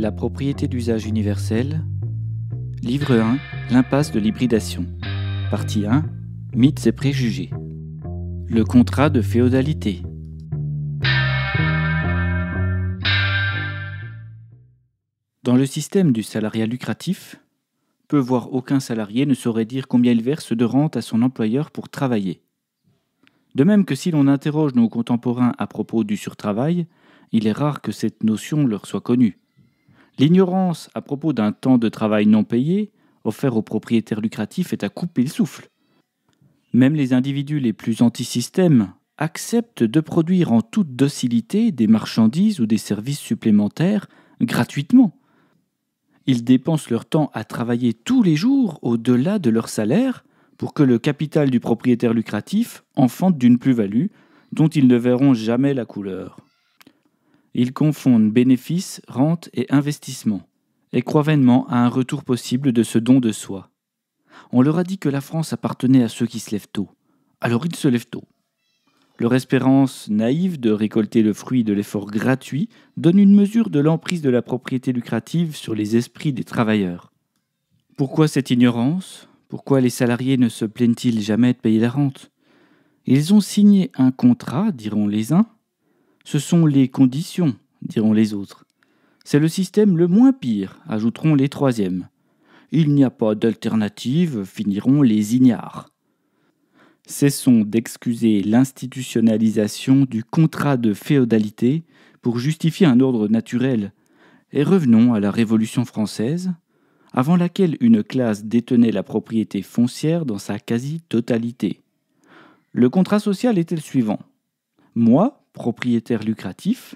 La propriété d'usage universel. Livre 1. L'impasse de l'hybridation. Partie 1. Mythes et préjugés. Le contrat de féodalité. Dans le système du salariat lucratif, peu voir aucun salarié ne saurait dire combien il verse de rente à son employeur pour travailler. De même que si l'on interroge nos contemporains à propos du surtravail, il est rare que cette notion leur soit connue. L'ignorance à propos d'un temps de travail non payé offert aux propriétaires lucratifs est à couper le souffle. Même les individus les plus anti-système acceptent de produire en toute docilité des marchandises ou des services supplémentaires gratuitement. Ils dépensent leur temps à travailler tous les jours au-delà de leur salaire pour que le capital du propriétaire lucratif enfante d'une plus-value dont ils ne verront jamais la couleur. Ils confondent bénéfices, rentes et investissements, et croient vainement à un retour possible de ce don de soi. On leur a dit que la France appartenait à ceux qui se lèvent tôt, alors ils se lèvent tôt. Leur espérance naïve de récolter le fruit de l'effort gratuit donne une mesure de l'emprise de la propriété lucrative sur les esprits des travailleurs. Pourquoi cette ignorance Pourquoi les salariés ne se plaignent-ils jamais de payer la rente Ils ont signé un contrat, diront les uns, ce sont les conditions, diront les autres. C'est le système le moins pire, ajouteront les troisièmes. Il n'y a pas d'alternative, finiront les ignares. Cessons d'excuser l'institutionnalisation du contrat de féodalité pour justifier un ordre naturel, et revenons à la Révolution française, avant laquelle une classe détenait la propriété foncière dans sa quasi-totalité. Le contrat social était le suivant. Moi, propriétaire lucratif,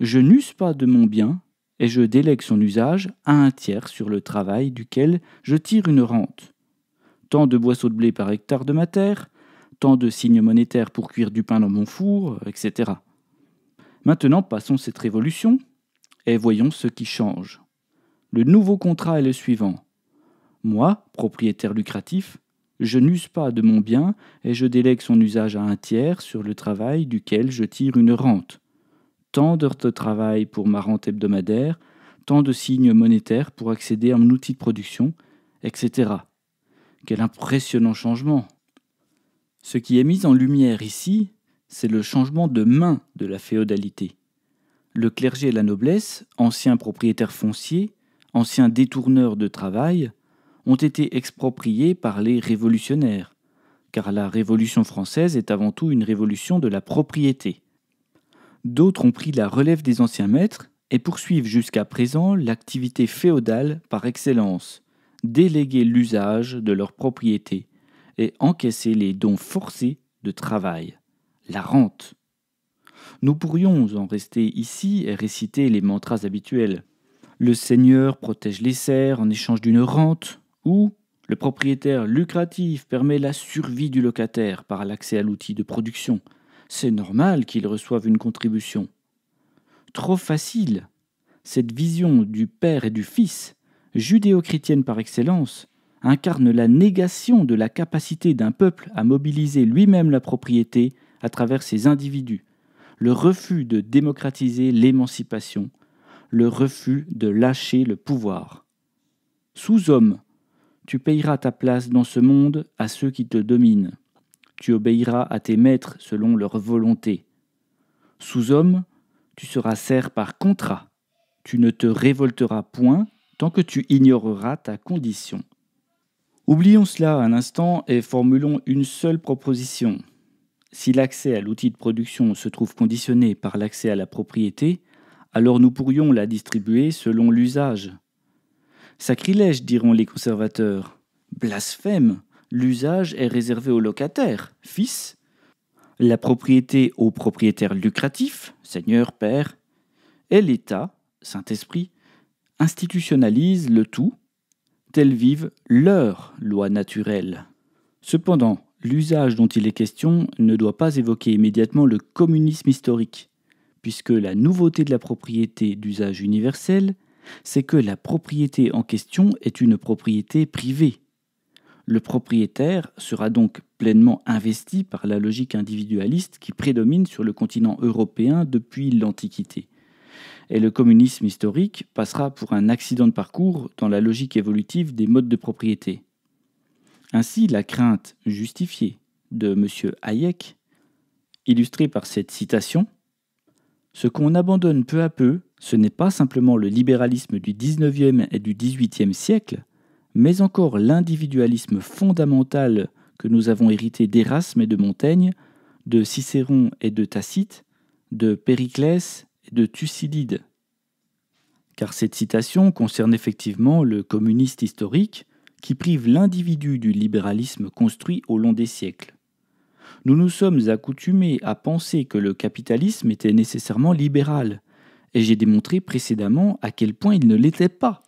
je n'use pas de mon bien et je délègue son usage à un tiers sur le travail duquel je tire une rente. Tant de boisseaux de blé par hectare de ma terre, tant de signes monétaires pour cuire du pain dans mon four, etc. Maintenant, passons cette révolution et voyons ce qui change. Le nouveau contrat est le suivant. Moi, propriétaire lucratif, je n'use pas de mon bien et je délègue son usage à un tiers sur le travail duquel je tire une rente. Tant d'heures de travail pour ma rente hebdomadaire, tant de signes monétaires pour accéder à mon outil de production, etc. Quel impressionnant changement. Ce qui est mis en lumière ici, c'est le changement de main de la féodalité. Le clergé et la noblesse, anciens propriétaires fonciers, anciens détourneurs de travail, ont été expropriés par les révolutionnaires, car la Révolution française est avant tout une révolution de la propriété. D'autres ont pris la relève des anciens maîtres et poursuivent jusqu'à présent l'activité féodale par excellence, déléguer l'usage de leurs propriétés et encaisser les dons forcés de travail, la rente. Nous pourrions en rester ici et réciter les mantras habituels. Le Seigneur protège les serfs en échange d'une rente où le propriétaire lucratif permet la survie du locataire par l'accès à l'outil de production, c'est normal qu'il reçoive une contribution. Trop facile. Cette vision du père et du fils, judéo-chrétienne par excellence, incarne la négation de la capacité d'un peuple à mobiliser lui-même la propriété à travers ses individus, le refus de démocratiser l'émancipation, le refus de lâcher le pouvoir. Sous-homme tu payeras ta place dans ce monde à ceux qui te dominent. Tu obéiras à tes maîtres selon leur volonté. Sous homme, tu seras serf par contrat. Tu ne te révolteras point tant que tu ignoreras ta condition. Oublions cela un instant et formulons une seule proposition. Si l'accès à l'outil de production se trouve conditionné par l'accès à la propriété, alors nous pourrions la distribuer selon l'usage, Sacrilège, diront les conservateurs. Blasphème. L'usage est réservé aux locataires, fils. La propriété aux propriétaires lucratifs, seigneur, père. Et l'État, Saint-Esprit, institutionnalise le tout, Tel vivent leurs lois naturelles. Cependant, l'usage dont il est question ne doit pas évoquer immédiatement le communisme historique, puisque la nouveauté de la propriété d'usage universel c'est que la propriété en question est une propriété privée. Le propriétaire sera donc pleinement investi par la logique individualiste qui prédomine sur le continent européen depuis l'Antiquité. Et le communisme historique passera pour un accident de parcours dans la logique évolutive des modes de propriété. Ainsi, la crainte justifiée de M. Hayek, illustrée par cette citation, ce qu'on abandonne peu à peu, ce n'est pas simplement le libéralisme du 19e et du XVIIIe siècle, mais encore l'individualisme fondamental que nous avons hérité d'Erasme et de Montaigne, de Cicéron et de Tacite, de Périclès et de Thucydide. Car cette citation concerne effectivement le communiste historique qui prive l'individu du libéralisme construit au long des siècles nous nous sommes accoutumés à penser que le capitalisme était nécessairement libéral, et j'ai démontré précédemment à quel point il ne l'était pas.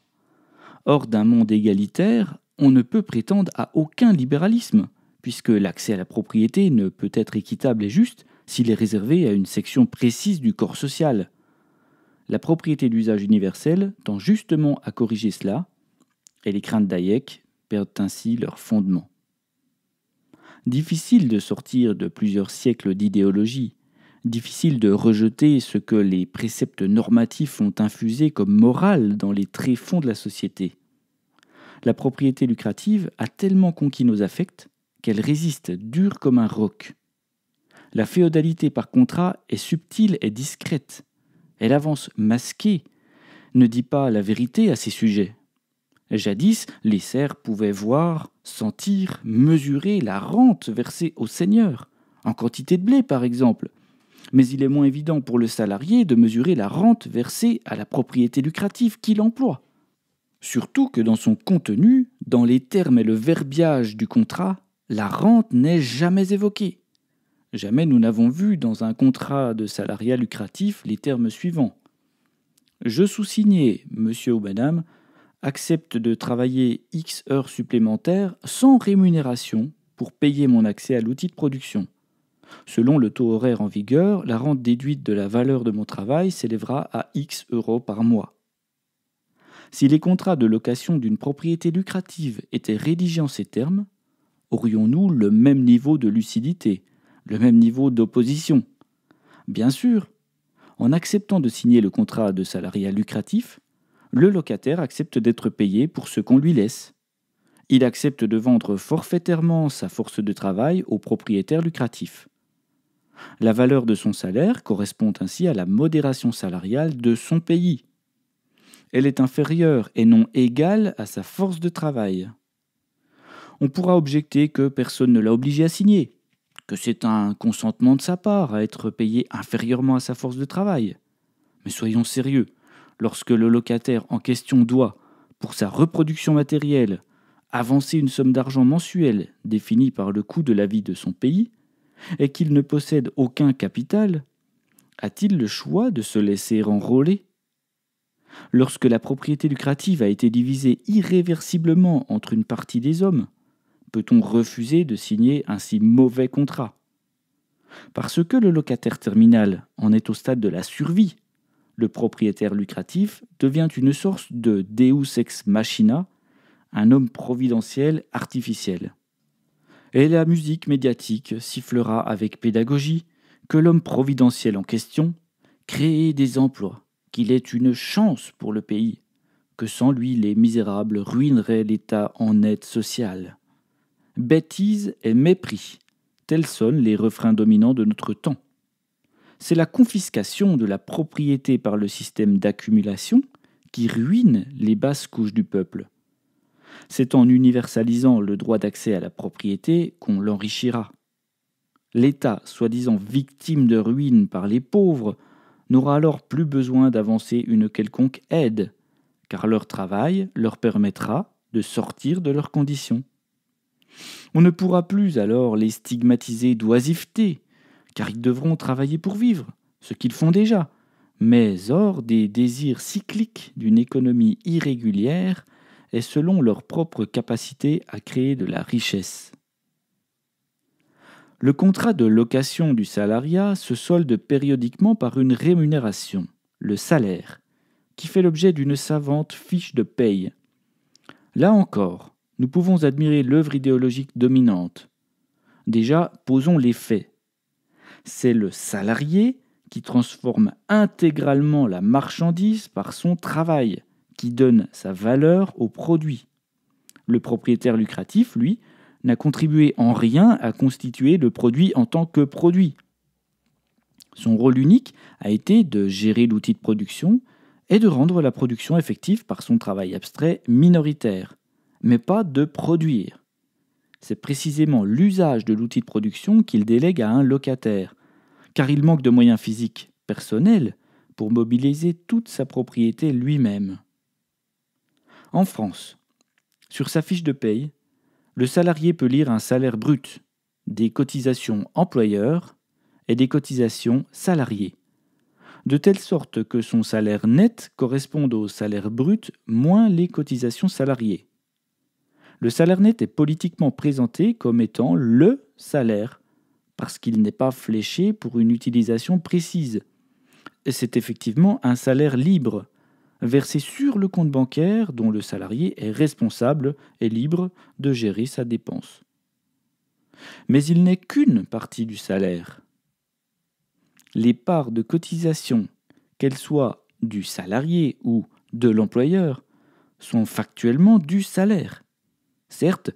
Hors d'un monde égalitaire, on ne peut prétendre à aucun libéralisme, puisque l'accès à la propriété ne peut être équitable et juste s'il est réservé à une section précise du corps social. La propriété d'usage universel tend justement à corriger cela, et les craintes Dayek perdent ainsi leur fondement. Difficile de sortir de plusieurs siècles d'idéologie, difficile de rejeter ce que les préceptes normatifs ont infusé comme morale dans les tréfonds de la société. La propriété lucrative a tellement conquis nos affects qu'elle résiste dure comme un roc. La féodalité par contrat est subtile et discrète. Elle avance masquée, ne dit pas la vérité à ses sujets, Jadis, les serfs pouvaient voir, sentir, mesurer la rente versée au Seigneur, en quantité de blé par exemple. Mais il est moins évident pour le salarié de mesurer la rente versée à la propriété lucrative qu'il emploie. Surtout que dans son contenu, dans les termes et le verbiage du contrat, la rente n'est jamais évoquée. Jamais nous n'avons vu dans un contrat de salariat lucratif les termes suivants. Je sous monsieur ou madame, accepte de travailler X heures supplémentaires sans rémunération pour payer mon accès à l'outil de production. Selon le taux horaire en vigueur, la rente déduite de la valeur de mon travail s'élèvera à X euros par mois. Si les contrats de location d'une propriété lucrative étaient rédigés en ces termes, aurions-nous le même niveau de lucidité, le même niveau d'opposition Bien sûr, en acceptant de signer le contrat de salariat lucratif, le locataire accepte d'être payé pour ce qu'on lui laisse. Il accepte de vendre forfaitairement sa force de travail au propriétaire lucratif. La valeur de son salaire correspond ainsi à la modération salariale de son pays. Elle est inférieure et non égale à sa force de travail. On pourra objecter que personne ne l'a obligé à signer, que c'est un consentement de sa part à être payé inférieurement à sa force de travail. Mais soyons sérieux, lorsque le locataire en question doit, pour sa reproduction matérielle, avancer une somme d'argent mensuelle définie par le coût de la vie de son pays, et qu'il ne possède aucun capital, a-t-il le choix de se laisser enrôler Lorsque la propriété lucrative a été divisée irréversiblement entre une partie des hommes, peut-on refuser de signer un si mauvais contrat Parce que le locataire terminal en est au stade de la survie le propriétaire lucratif, devient une source de Deus ex machina, un homme providentiel artificiel. Et la musique médiatique sifflera avec pédagogie que l'homme providentiel en question crée des emplois, qu'il est une chance pour le pays, que sans lui les misérables ruineraient l'État en aide sociale. Bêtise et mépris, tels sonnent les refrains dominants de notre temps c'est la confiscation de la propriété par le système d'accumulation qui ruine les basses couches du peuple. C'est en universalisant le droit d'accès à la propriété qu'on l'enrichira. L'État, soi-disant victime de ruines par les pauvres, n'aura alors plus besoin d'avancer une quelconque aide, car leur travail leur permettra de sortir de leurs conditions. On ne pourra plus alors les stigmatiser d'oisiveté, car ils devront travailler pour vivre, ce qu'ils font déjà, mais hors des désirs cycliques d'une économie irrégulière et selon leur propre capacité à créer de la richesse. Le contrat de location du salariat se solde périodiquement par une rémunération, le salaire, qui fait l'objet d'une savante fiche de paye. Là encore, nous pouvons admirer l'œuvre idéologique dominante. Déjà, posons les faits. C'est le salarié qui transforme intégralement la marchandise par son travail, qui donne sa valeur au produit. Le propriétaire lucratif, lui, n'a contribué en rien à constituer le produit en tant que produit. Son rôle unique a été de gérer l'outil de production et de rendre la production effective par son travail abstrait minoritaire, mais pas de produire c'est précisément l'usage de l'outil de production qu'il délègue à un locataire, car il manque de moyens physiques personnels pour mobiliser toute sa propriété lui-même. En France, sur sa fiche de paye, le salarié peut lire un salaire brut, des cotisations employeurs et des cotisations salariés, de telle sorte que son salaire net corresponde au salaire brut moins les cotisations salariées. Le salaire net est politiquement présenté comme étant le salaire, parce qu'il n'est pas fléché pour une utilisation précise. C'est effectivement un salaire libre, versé sur le compte bancaire dont le salarié est responsable et libre de gérer sa dépense. Mais il n'est qu'une partie du salaire. Les parts de cotisation, qu'elles soient du salarié ou de l'employeur, sont factuellement du salaire. Certes,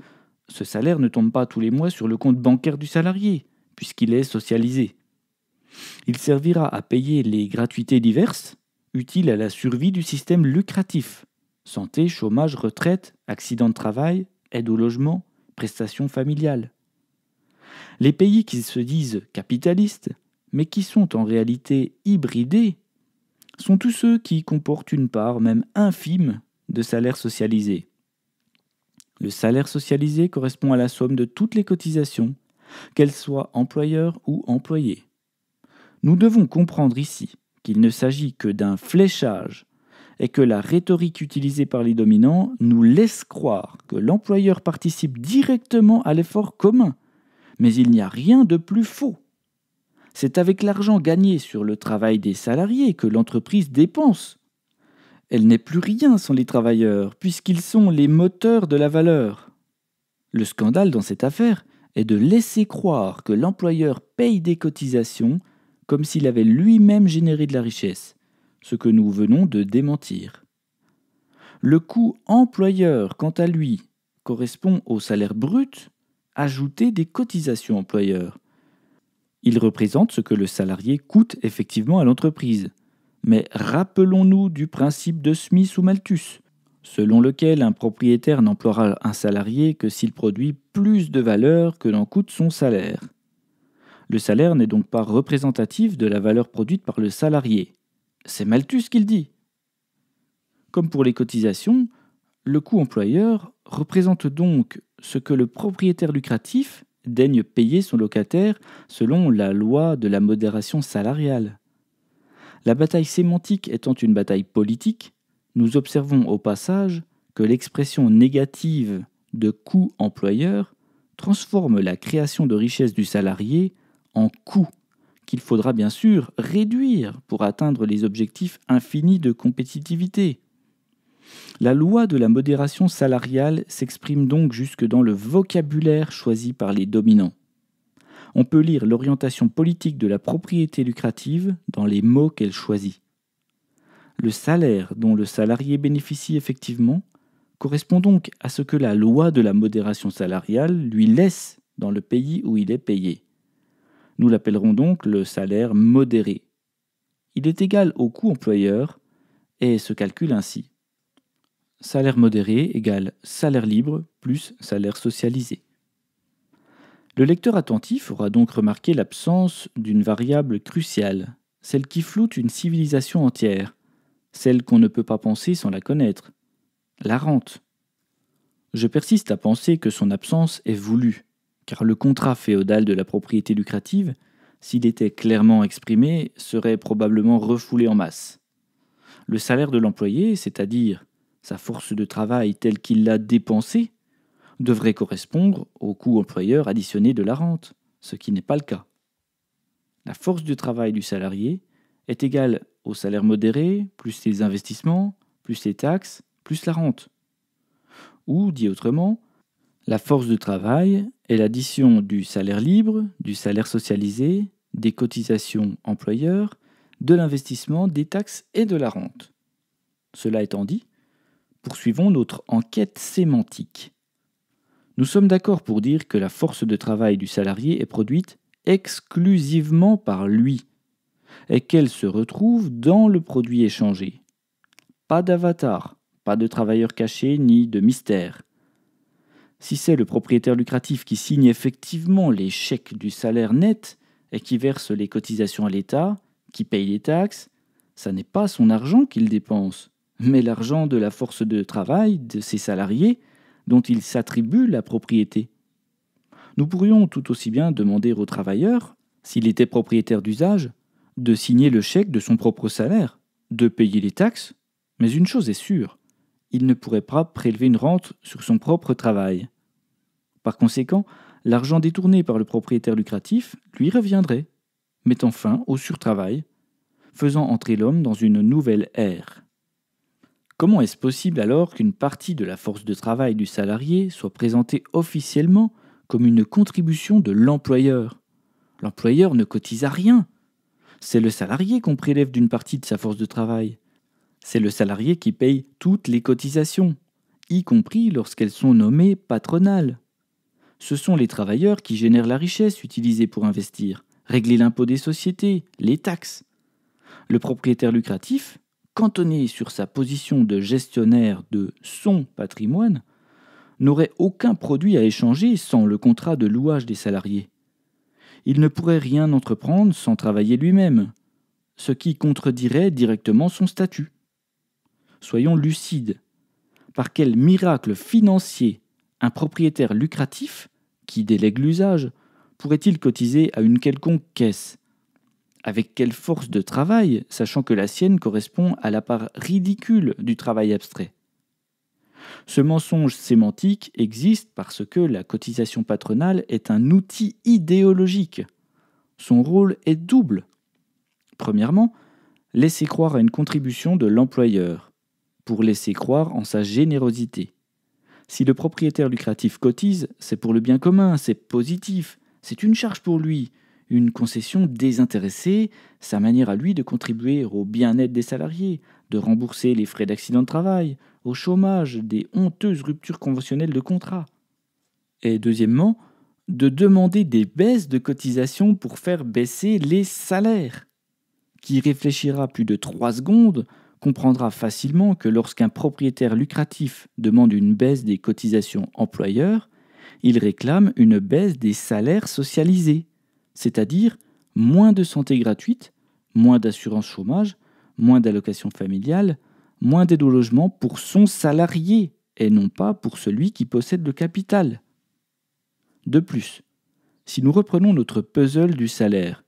ce salaire ne tombe pas tous les mois sur le compte bancaire du salarié, puisqu'il est socialisé. Il servira à payer les gratuités diverses, utiles à la survie du système lucratif santé, chômage, retraite, accident de travail, aide au logement, prestations familiales. Les pays qui se disent capitalistes, mais qui sont en réalité hybridés, sont tous ceux qui comportent une part, même infime, de salaire socialisé. Le salaire socialisé correspond à la somme de toutes les cotisations, qu'elles soient employeurs ou employés. Nous devons comprendre ici qu'il ne s'agit que d'un fléchage et que la rhétorique utilisée par les dominants nous laisse croire que l'employeur participe directement à l'effort commun. Mais il n'y a rien de plus faux. C'est avec l'argent gagné sur le travail des salariés que l'entreprise dépense elle n'est plus rien sans les travailleurs, puisqu'ils sont les moteurs de la valeur. Le scandale dans cette affaire est de laisser croire que l'employeur paye des cotisations comme s'il avait lui-même généré de la richesse, ce que nous venons de démentir. Le coût employeur, quant à lui, correspond au salaire brut ajouté des cotisations employeurs. Il représente ce que le salarié coûte effectivement à l'entreprise mais rappelons-nous du principe de Smith ou Malthus, selon lequel un propriétaire n'emploiera un salarié que s'il produit plus de valeur que n'en coûte son salaire. Le salaire n'est donc pas représentatif de la valeur produite par le salarié. C'est Malthus qui le dit. Comme pour les cotisations, le coût employeur représente donc ce que le propriétaire lucratif daigne payer son locataire selon la loi de la modération salariale. La bataille sémantique étant une bataille politique, nous observons au passage que l'expression négative de coût employeur transforme la création de richesse du salarié en coût qu'il faudra bien sûr réduire pour atteindre les objectifs infinis de compétitivité. La loi de la modération salariale s'exprime donc jusque dans le vocabulaire choisi par les dominants on peut lire l'orientation politique de la propriété lucrative dans les mots qu'elle choisit. Le salaire dont le salarié bénéficie effectivement correspond donc à ce que la loi de la modération salariale lui laisse dans le pays où il est payé. Nous l'appellerons donc le salaire modéré. Il est égal au coût employeur et se calcule ainsi. Salaire modéré égale salaire libre plus salaire socialisé. Le lecteur attentif aura donc remarqué l'absence d'une variable cruciale, celle qui floute une civilisation entière, celle qu'on ne peut pas penser sans la connaître, la rente. Je persiste à penser que son absence est voulue, car le contrat féodal de la propriété lucrative, s'il était clairement exprimé, serait probablement refoulé en masse. Le salaire de l'employé, c'est-à-dire sa force de travail telle qu'il l'a dépensée, devrait correspondre au coût employeur additionné de la rente, ce qui n'est pas le cas. La force du travail du salarié est égale au salaire modéré, plus les investissements, plus les taxes, plus la rente. Ou, dit autrement, la force de travail est l'addition du salaire libre, du salaire socialisé, des cotisations employeurs, de l'investissement, des taxes et de la rente. Cela étant dit, poursuivons notre enquête sémantique. Nous sommes d'accord pour dire que la force de travail du salarié est produite exclusivement par lui et qu'elle se retrouve dans le produit échangé. Pas d'avatar, pas de travailleur caché ni de mystère. Si c'est le propriétaire lucratif qui signe effectivement les chèques du salaire net et qui verse les cotisations à l'État, qui paye les taxes, ça n'est pas son argent qu'il dépense, mais l'argent de la force de travail de ses salariés dont il s'attribue la propriété. Nous pourrions tout aussi bien demander au travailleur, s'il était propriétaire d'usage, de signer le chèque de son propre salaire, de payer les taxes, mais une chose est sûre, il ne pourrait pas prélever une rente sur son propre travail. Par conséquent, l'argent détourné par le propriétaire lucratif lui reviendrait, mettant fin au surtravail, faisant entrer l'homme dans une nouvelle ère. Comment est-ce possible alors qu'une partie de la force de travail du salarié soit présentée officiellement comme une contribution de l'employeur L'employeur ne cotise à rien. C'est le salarié qu'on prélève d'une partie de sa force de travail. C'est le salarié qui paye toutes les cotisations, y compris lorsqu'elles sont nommées patronales. Ce sont les travailleurs qui génèrent la richesse utilisée pour investir, régler l'impôt des sociétés, les taxes. Le propriétaire lucratif, cantonné sur sa position de gestionnaire de son patrimoine, n'aurait aucun produit à échanger sans le contrat de louage des salariés. Il ne pourrait rien entreprendre sans travailler lui-même, ce qui contredirait directement son statut. Soyons lucides. Par quel miracle financier un propriétaire lucratif, qui délègue l'usage, pourrait-il cotiser à une quelconque caisse avec quelle force de travail, sachant que la sienne correspond à la part ridicule du travail abstrait ce mensonge sémantique existe parce que la cotisation patronale est un outil idéologique. Son rôle est double. Premièrement, laisser croire à une contribution de l'employeur, pour laisser croire en sa générosité. Si le propriétaire lucratif cotise, c'est pour le bien commun, c'est positif, c'est une charge pour lui, une concession désintéressée, sa manière à lui de contribuer au bien-être des salariés, de rembourser les frais d'accident de travail, au chômage, des honteuses ruptures conventionnelles de contrat. Et deuxièmement, de demander des baisses de cotisations pour faire baisser les salaires. Qui réfléchira plus de trois secondes comprendra facilement que lorsqu'un propriétaire lucratif demande une baisse des cotisations employeurs, il réclame une baisse des salaires socialisés c'est-à-dire moins de santé gratuite, moins d'assurance chômage, moins d'allocations familiales, moins d'aide au logement pour son salarié et non pas pour celui qui possède le capital. De plus, si nous reprenons notre puzzle du salaire,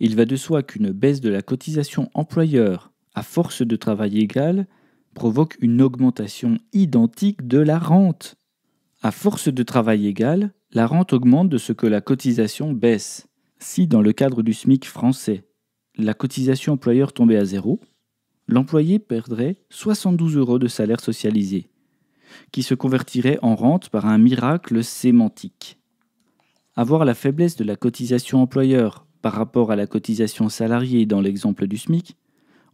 il va de soi qu'une baisse de la cotisation employeur à force de travail égal provoque une augmentation identique de la rente. À force de travail égal, la rente augmente de ce que la cotisation baisse. Si, dans le cadre du SMIC français, la cotisation employeur tombait à zéro, l'employé perdrait 72 euros de salaire socialisé, qui se convertirait en rente par un miracle sémantique. voir la faiblesse de la cotisation employeur par rapport à la cotisation salariée dans l'exemple du SMIC,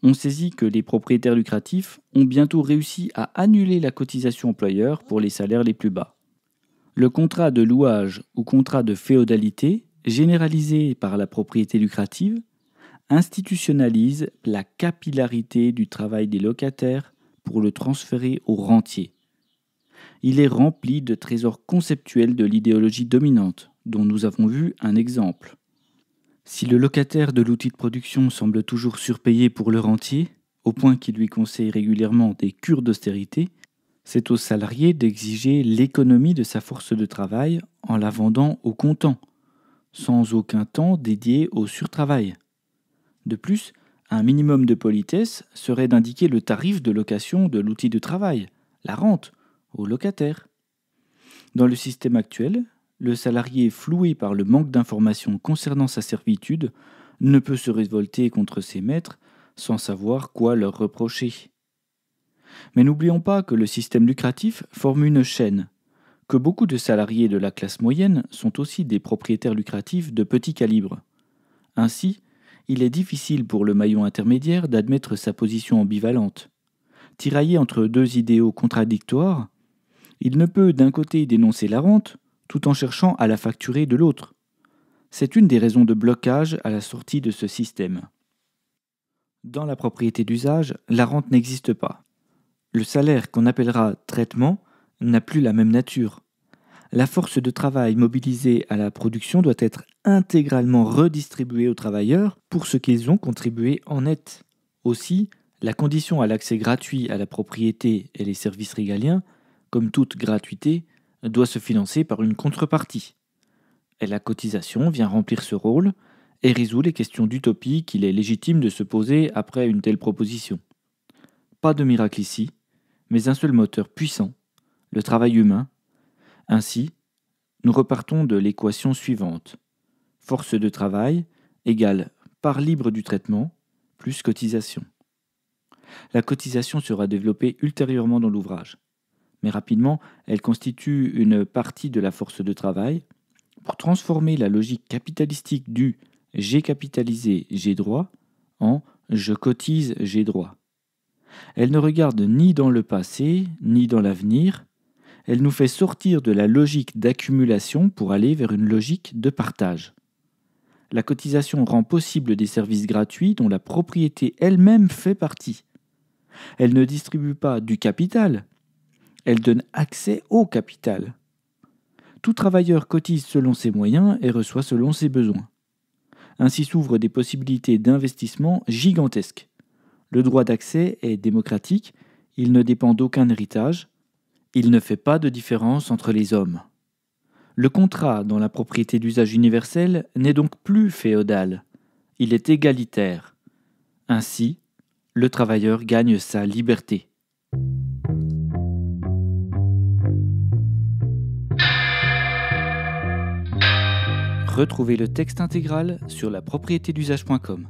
on saisit que les propriétaires lucratifs ont bientôt réussi à annuler la cotisation employeur pour les salaires les plus bas. Le contrat de louage ou contrat de féodalité, généralisé par la propriété lucrative, institutionnalise la capillarité du travail des locataires pour le transférer au rentier. Il est rempli de trésors conceptuels de l'idéologie dominante, dont nous avons vu un exemple. Si le locataire de l'outil de production semble toujours surpayé pour le rentier, au point qu'il lui conseille régulièrement des cures d'austérité, c'est au salarié d'exiger l'économie de sa force de travail en la vendant au comptant, sans aucun temps dédié au surtravail. De plus, un minimum de politesse serait d'indiquer le tarif de location de l'outil de travail, la rente, au locataire. Dans le système actuel, le salarié floué par le manque d'informations concernant sa servitude ne peut se révolter contre ses maîtres sans savoir quoi leur reprocher. Mais n'oublions pas que le système lucratif forme une chaîne, que beaucoup de salariés de la classe moyenne sont aussi des propriétaires lucratifs de petit calibre. Ainsi, il est difficile pour le maillon intermédiaire d'admettre sa position ambivalente. Tiraillé entre deux idéaux contradictoires, il ne peut d'un côté dénoncer la rente, tout en cherchant à la facturer de l'autre. C'est une des raisons de blocage à la sortie de ce système. Dans la propriété d'usage, la rente n'existe pas. Le salaire qu'on appellera traitement n'a plus la même nature. La force de travail mobilisée à la production doit être intégralement redistribuée aux travailleurs pour ce qu'ils ont contribué en net. Aussi, la condition à l'accès gratuit à la propriété et les services régaliens, comme toute gratuité, doit se financer par une contrepartie. Et la cotisation vient remplir ce rôle et résout les questions d'utopie qu'il est légitime de se poser après une telle proposition. Pas de miracle ici, mais un seul moteur puissant, le travail humain. Ainsi, nous repartons de l'équation suivante. Force de travail égale part libre du traitement plus cotisation. La cotisation sera développée ultérieurement dans l'ouvrage, mais rapidement, elle constitue une partie de la force de travail pour transformer la logique capitalistique du j'ai capitalisé, j'ai droit en je cotise, j'ai droit. Elle ne regarde ni dans le passé, ni dans l'avenir. Elle nous fait sortir de la logique d'accumulation pour aller vers une logique de partage. La cotisation rend possible des services gratuits dont la propriété elle-même fait partie. Elle ne distribue pas du capital, elle donne accès au capital. Tout travailleur cotise selon ses moyens et reçoit selon ses besoins. Ainsi s'ouvrent des possibilités d'investissement gigantesques. Le droit d'accès est démocratique, il ne dépend d'aucun héritage, il ne fait pas de différence entre les hommes. Le contrat dans la propriété d'usage universel n'est donc plus féodal, il est égalitaire. Ainsi, le travailleur gagne sa liberté. Retrouvez le texte intégral sur la propriété d'usage.com.